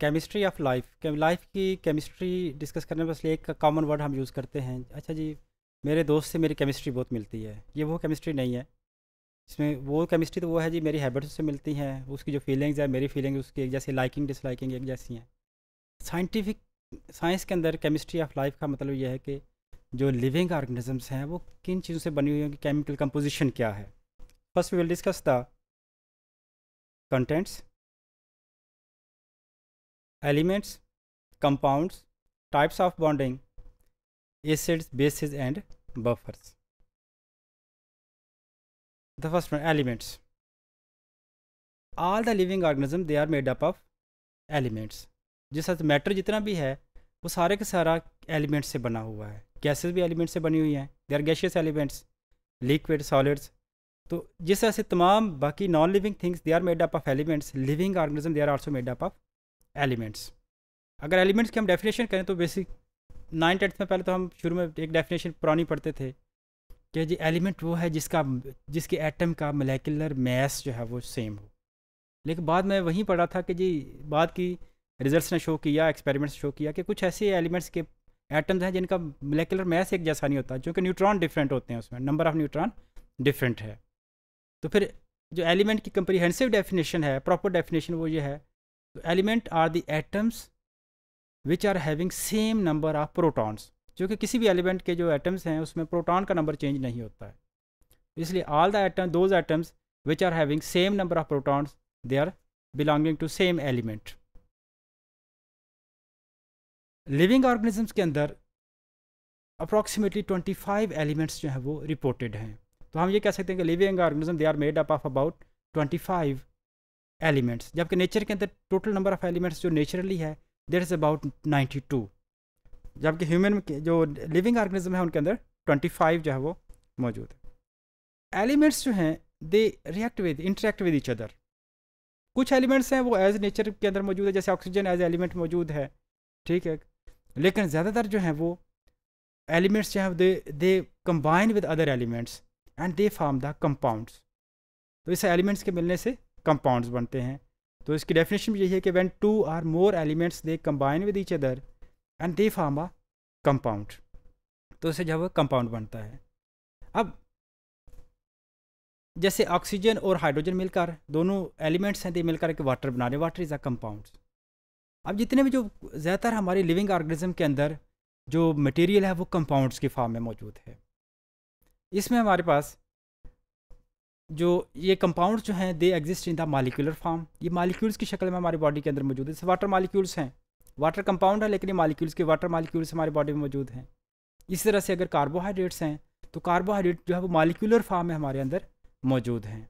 chemistry of life life की chemistry discuss करने में एक कॉमन वर्ड हम यूज़ करते हैं अच्छा जी मेरे दोस्त से मेरी केमिस्ट्री बहुत मिलती है ये वो केमिस्ट्री नहीं है इसमें वो केमिस्ट्री तो वो है जी मेरी हैबिट्स से मिलती हैं उसकी जो फीलिंग्स है मेरी फीलिंग्स उसकी एक जैसी लाइकिंग डिसलाइकिंग एक जैसी हैं साइंटिफिक साइंस के अंदर केमिस्ट्री ऑफ लाइफ का मतलब यह है कि जो लिविंग ऑर्गेनिजम्स हैं वो किन चीज़ों से बनी हुई हैं कि केमिकल कंपोजिशन क्या है first we will discuss the contents elements compound types of bonding acids bases and buffers the first one elements all the living organism they are made up of elements जिस हद matter जितना भी है वो सारे के सारा एलिमेंट्स से बना हुआ है गैसेस भी एलिमेंट्स से बनी हुई हैं they are gaseous elements liquid solids तो जिस तरह से तमाम बाकी non living things they are made up of elements living organism they are also made up of elements अगर एलिमेंट्स की हम डेफिनेशन करें तो बेसिक नाइन टेंथ में पहले तो हम शुरू में एक डेफिनेशन पुरानी पढ़ते थे कि जी एलिमेंट वो है जिसका जिसके एटम का मलेकुलर मैस जो है वो सेम हो लेकिन बाद में वहीं पढ़ा था कि जी बाद की रिजल्ट्स ने शो किया एक्सपेरिमेंट्स शो किया कि कुछ ऐसे एलिमेंट्स के एटम्स हैं जिनका मलेकुलर मैस एक जैसा नहीं होता जो कि न्यूट्रॉन डिफरेंट होते हैं उसमें नंबर ऑफ़ न्यूट्रॉन डिफरेंट है तो फिर जो एलिमेंट की कंप्रीहेंसिव डेफिनेशन है प्रॉपर डेफिनेशन वो ये है तो element are the atoms which are having same number of protons जो कि किसी भी एलिमेंट के जो एटम्स हैं उसमें प्रोटॉन का नंबर चेंज नहीं होता है इसलिए all the atom those atoms which are having same number of protons they are belonging to same element living organisms के अंदर अप्रॉक्सीमेटली 25 एलिमेंट्स जो हैं वो रिपोर्टेड हैं तो हम ये कह सकते हैं कि living organism they are made up of about 25 elements जबकि नेचर के अंदर टोटल नंबर ऑफ़ एलिमेंट्स जो नेचुरली है there is about ninety two जबकि ह्यूमन जो लिविंग ऑर्गेनिज्म है उनके अंदर ट्वेंटी फाइव जो है वो मौजूद है एलिमेंट्स जो हैं they react with interact with each other कुछ एलिमेंट्स हैं वो एज नेचर के अंदर मौजूद है जैसे ऑक्सीजन एज एलिमेंट मौजूद है ठीक है लेकिन ज़्यादातर जो हैं वो एलिमेंट्स जो हैं they they combine with other elements and they form the compounds तो इस एलिमेंट्स के मिलने से कंपाउंड्स बनते हैं तो इसकी डेफिनेशन भी यही है कि when two or more elements they combine with each other and they form a compound तो इसे जब कंपाउंड बनता है अब जैसे ऑक्सीजन और हाइड्रोजन मिलकर दोनों एलिमेंट्स हैं दे मिलकर एक वाटर बना रहे वाटर इज़ अ कंपाउंड अब जितने भी जो ज़्यादातर हमारे लिविंग ऑर्गेनिज्म के अंदर जो मटेरियल है वो कंपाउंड्स के फॉर्म में मौजूद है इसमें हमारे पास जो ये कंपाउंड जो हैं they exist in the molecular form ये मालिक्यूल्स की शक्ल में हमारी बॉडी के अंदर मौजूद है जैसे वाटर मालिक्यूल्स हैं वाटर कंपाउंड है लेकिन ये मालिक्यूल्स के वाटर मालिक्यूल्स हमारी बॉडी में मौजूद हैं इसी तरह से अगर कार्बोहाइड्रेट्स हैं तो कार्बोहाइड्रेट जो है वो मालिक्यूलर फॉर्म में हमारे अंदर मौजूद हैं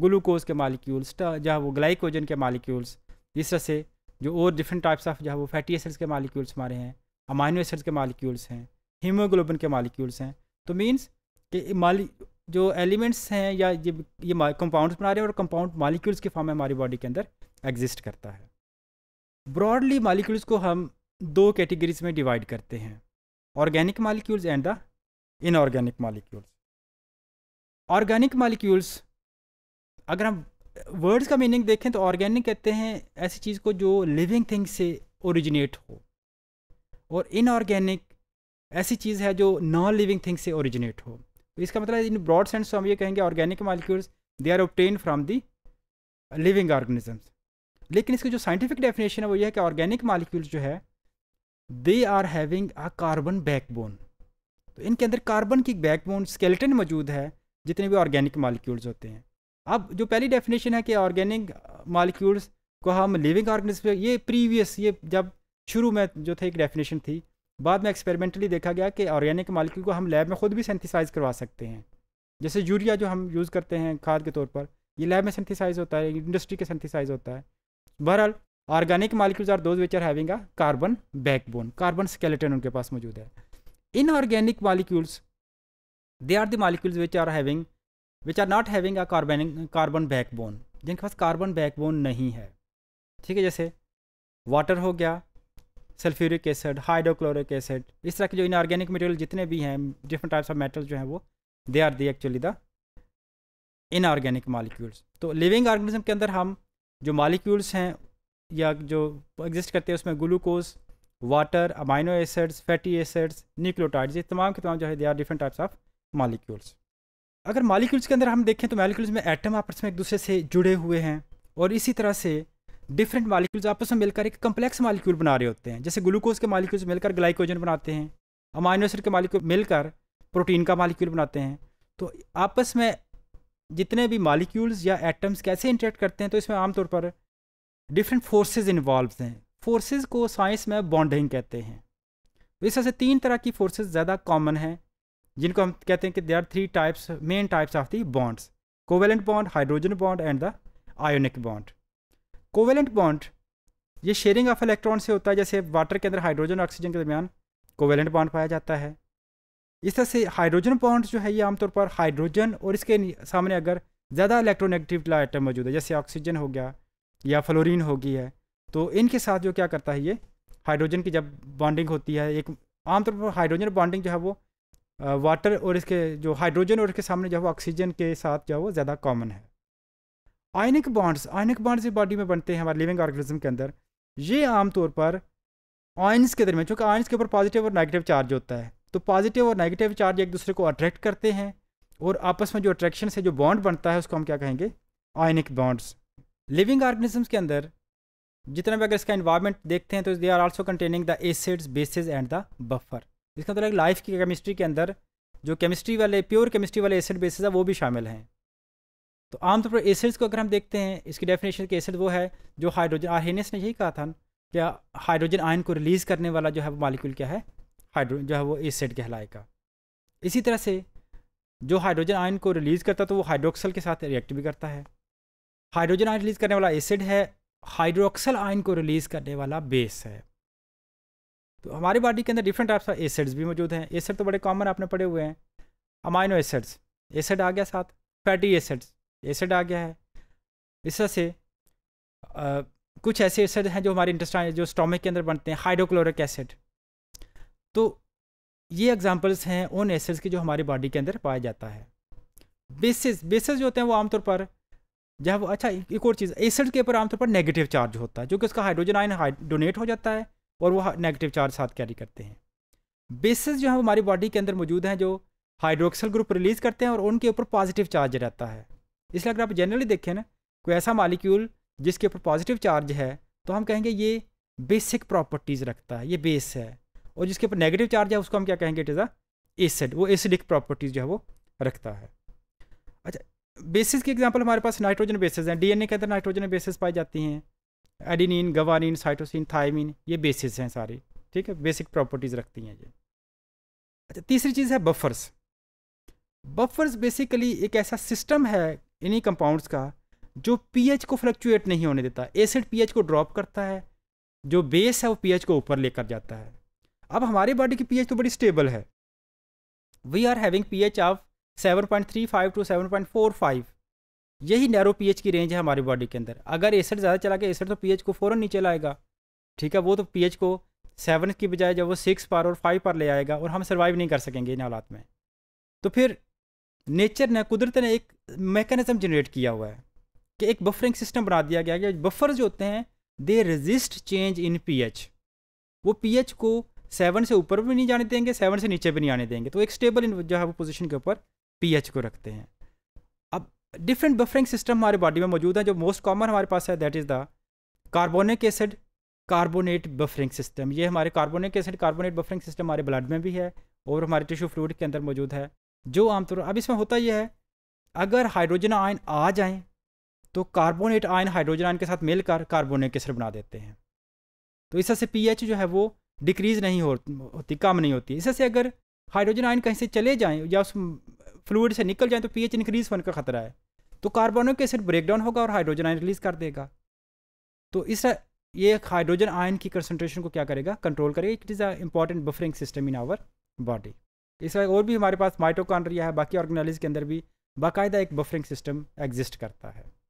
ग्लूकोज के मालिक्यूल्स जो है वो ग्लाइकोजन के मालिक्यूल्स इस तरह से जो और डिफरेंट टाइप्स ऑफ जो है वो फैटी एसिड्स के मालिक्यूल्स हमारे हैं अमाइनो एसिड्स के मालिक्यूल्स हैं हीमोग्लोबिन के मालिक्यूल्स हैं तो मीन्स कि माली जो एलिमेंट्स हैं या ये ये कंपाउंड्स बना रहे हैं और कंपाउंड मालिक्यूल्स के फॉर्म में हमारी बॉडी के अंदर एग्जिस्ट करता है ब्रॉडली मालिक्यूल्स को हम दो कैटेगरीज में डिवाइड करते हैं organic molecules and the inorganic molecules organic molecules अगर हम वर्ड्स का मीनिंग देखें तो ऑर्गेनिक कहते हैं ऐसी चीज़ को जो लिविंग थिंग से ओरिजिनेट हो और इनऑर्गेनिक ऐसी चीज़ है जो नॉन लिविंग थिंग से ओरिजिनेट हो तो इसका मतलब इन ब्रॉड सेंस हम ये कहेंगे organic molecules they are obtain from the living organisms लेकिन इसकी जो साइंटिफिक डेफिनेशन है वो ये है कि ऑर्गेनिक मालिक्यूल्स जो है they are having a carbon backbone तो इनके अंदर कार्बन की बैकबोन स्केलेटन मौजूद है जितने भी ऑर्गेनिक मालिक्यूल्स होते हैं अब जो पहली डेफिनेशन है कि ऑर्गेनिक मालिक्यूल्स को हम लिविंग ऑर्गेनिज्म ये प्रीवियस ये जब शुरू में जो था एक डेफिनेशन थी बाद में एक्सपेरिमेंटली देखा गया कि ऑर्गेनिक मालिक्यूल को हम लैब में खुद भी सेंथिसाइज करवा सकते हैं जैसे यूरिया जो हम यूज़ करते हैं खाद के तौर पर ये लैब में सेंथिसाइज होता है इंडस्ट्री के सेंथिसाइज होता है बहरहाल organic molecules are those which are having a carbon backbone carbon skeleton उनके पास मौजूद है inorganic molecules they are the molecules which are having which are not having a carbon carbon backbone जिनके पास carbon backbone नहीं है ठीक है जैसे वाटर हो गया सल्फ्यूरिक एसिड हाइड्रोक्लोरिक एसिड इस तरह के जो इनऑर्गेनिक मटेरियल जितने भी हैं डिफरेंट टाइप्स ऑफ मेटल्स जो हैं वो they are the actually the inorganic molecules तो लिविंग ऑर्गेनिज्म के अंदर हम जो मालिक्यूल्स हैं या जो एग्जिस्ट करते हैं उसमें glucose water amino acids fatty acids nucleotides ये तमाम के तमाम जो है they are different types of molecules अगर मालिक्यूल्स के अंदर हम देखें तो मालिक्यूल्स में एटम आपस में एक दूसरे से जुड़े हुए हैं और इसी तरह से डिफरेंट मालिक्यूल्स आपस में मिलकर एक कम्प्लेक्स मालिक्यूल बना रहे होते हैं जैसे ग्लूकोज के मालिक्यूल्स मिलकर ग्लाइकोजन बनाते हैं अमाइनो एसिड के मालिक्यूल मिलकर प्रोटीन का मालिक्यूल बनाते हैं तो आपस में जितने भी मालिक्यूल्स या एटम्स कैसे इंटरेक्ट करते हैं तो इसमें आमतौर पर डिफरेंट फोर्सेज इन्वॉल्व हैं फोर्सेज को साइंस में बॉन्डिंग कहते हैं तो इस तरह से तीन तरह की फोर्सेज ज़्यादा कॉमन हैं जिनको हम कहते हैं कि they are three types main types of the bonds covalent bond hydrogen bond and the ionic bond covalent bond ये शेयरिंग ऑफ इलेक्ट्रॉन से होता है जैसे वाटर के अंदर हाइड्रोजन ऑक्सीजन के दरमियान कोवेलेंट बॉन्ड पाया जाता है इस तरह से हाइड्रोजन बॉन्ड जो है ये आमतौर पर हाइड्रोजन और इसके सामने अगर ज़्यादा इलेक्ट्रोनेगेटिव आइटम मौजूद है जैसे ऑक्सीजन हो गया या फ्लोरिन हो गई है तो इनके साथ जो क्या करता है ये हाइड्रोजन की जब बॉन्डिंग होती है एक आमतौर पर हाइड्रोजन बॉन्डिंग जो है वो वाटर और इसके जो हाइड्रोजन और इसके सामने जो है वो ऑक्सीजन के साथ जो है वो ज़्यादा कॉमन है आयनिक बॉन्ड्स आयनिक बॉन्ड्स भी बॉडी में बनते हैं हमारे लिविंग ऑर्गेनिज्म के अंदर ये आमतौर पर आयंस के दरमियान चूँकि आयंस के ऊपर पॉजिटिव और नेगेटिव चार्ज होता है तो पॉजिटिव और नेगेटिव चार्ज एक दूसरे को अट्रैक्ट करते हैं और आपस में जो अट्रैक्शन से जो बॉन्ड बनता है उसको हम क्या कहेंगे आयनिक बॉन्ड्स लिविंग ऑर्गेनिजम्स के अंदर जितना भी अगर इसका इन्वायरमेंट देखते हैं तो they are also containing the acids bases and the buffer इसका मतलब लाइफ की केमिस्ट्री के अंदर जो केमिस्ट्री वाले प्योर केमिस्ट्री वाले एसिड बेसिस है वो भी शामिल हैं तो आमतौर पर एसिड्स को अगर हम देखते हैं इसकी डेफिनेशन के एसिड वो है जो हाइड्रोजन आरहेनियस ने यही कहा था क्या हाइड्रोजन आयन को रिलीज़ करने वाला जो है वो मालिक्यूल क्या है हाइड्रो जो है वो एसिड कहलाएगा इसी तरह से जो हाइड्रोजन आयन को रिलीज़ करता तो वो हाइड्रोक्सल के साथ रिएक्ट भी करता है हाइड्रोजन आयन रिलीज़ करने वाला एसिड है हाइड्रोक्सल आयन को रिलीज़ करने वाला बेस है तो हमारे बॉडी के अंदर डिफरेंट टाइप्स ऑफ एसिड्स भी मौजूद हैं एसिड तो बड़े कॉमन आपने पड़े हुए हैं अमाइनो एसिड्स एसिड आ गया साथ फैटी एसिड्स एसिड आ गया है इससे कुछ ऐसे एसिड हैं जो हमारे इंटेस्टाइन जो स्टोमिक के अंदर बनते हैं हाइड्रोक्लोरिक एसिड तो ये एग्जांपल्स हैं उन एसिड्स की जो हमारी बॉडी के अंदर पाया जाता है बेसिस बेसिस जो होते हैं वो आमतौर पर जब अच्छा एक और चीज़ एसिड के ऊपर आमतौर पर नेगेटिव चार्ज होता है जो कि उसका हाइड्रोजन आयन डोनेट हो जाता है और वह नेगेटिव चार्ज साथ कैरी करते हैं बेसिस जो है हमारी बॉडी के अंदर मौजूद हैं जो हाइड्रोक्सल ग्रुप रिलीज़ करते हैं और उनके ऊपर पॉजिटिव चार्ज रहता है इसलिए अगर आप जनरली देखें ना कोई ऐसा मालिक्यूल जिसके ऊपर पॉजिटिव चार्ज है तो हम कहेंगे ये बेसिक प्रॉपर्टीज़ रखता है ये बेस है और जिसके ऊपर नेगेटिव चार्ज है उसको हम क्या कहेंगे इट इज़ अ एसिड वो एसिडिक प्रॉपर्टीज़ जो है वो रखता है अच्छा बेसिस की एग्जाम्पल हमारे पास नाइट्रोजन बेसिस हैं डीएनए के अंदर नाइट्रोजन बेसिस पाई जाती हैं एडिनिन गवानिन साइटोसिन थायमिन ये बेसिस हैं सारी ठीक है बेसिक प्रॉपर्टीज़ रखती हैं ये अच्छा तीसरी चीज़ है बफर्स बफर्स बेसिकली एक ऐसा सिस्टम है इन्हीं कंपाउंड्स का जो पीएच को फ्लक्चुएट नहीं होने देता एसिड पीएच को ड्रॉप करता है जो बेस है वो पीएच को ऊपर लेकर जाता है अब हमारी बॉडी की पीएच तो बड़ी स्टेबल है we are having pH of 7.35 to 7.45 यही नैरो पीएच की रेंज है हमारी बॉडी के अंदर अगर एसिड ज़्यादा चला गया एसिड तो पीएच को फ़ौरन नीचे लाएगा ठीक है वो तो पीएच को सेवन की बजाय जब वो सिक्स पर और फाइव पर ले आएगा और हम सर्वाइव नहीं कर सकेंगे इन हालात में तो फिर नेचर ने कुदरत ने एक मैकेनिज्म जनरेट किया हुआ है कि एक बफरिंग सिस्टम बना दिया गया है बफर जो होते हैं they resist change in pH वो पीएच को सेवन से ऊपर भी नहीं जाने देंगे सेवन से नीचे भी नहीं आने देंगे तो एक स्टेबल जो है वो पोजिशन के ऊपर एच को रखते हैं अब डिफरेंट बफरिंग सिस्टम हमारे बॉडी में मौजूद है जो मोस्ट कॉमन हमारे पास है that is the carbonic acid carbonate buffering system ये हमारे carbonic acid carbonate buffering system हमारे ब्लड में भी है और हमारे टिश्यू फ्लूड के अंदर मौजूद है जो आमतौर अब इसमें होता यह है अगर हाइड्रोजन आयन आ जाएं तो कार्बोनेट आयन हाइड्रोजन आयन के साथ मिलकर कार्बोनेट केसर बना देते हैं तो इससे से पीएच जो है वो डिक्रीज नहीं हो, होती कम नहीं होती इससे अगर हाइड्रोजन आयन कहीं से चले जाएँ या उस फ्लूड से निकल जाए तो पीएच इंक्रीज होने का खतरा है तो कार्बोनिक एसिड ब्रेकडाउन होगा और हाइड्रोजन आयन रिलीज कर देगा तो इस ये हाइड्रोजन आयन की कंसनट्रेशन को क्या करेगा कंट्रोल करेगा it is a important buffering system in our body इस और भी हमारे पास माइटोकॉन्ड्रिया है बाकी ऑर्गेनाइज के अंदर भी बाकायदा एक बफरिंग सिस्टम एग्जिस्ट करता है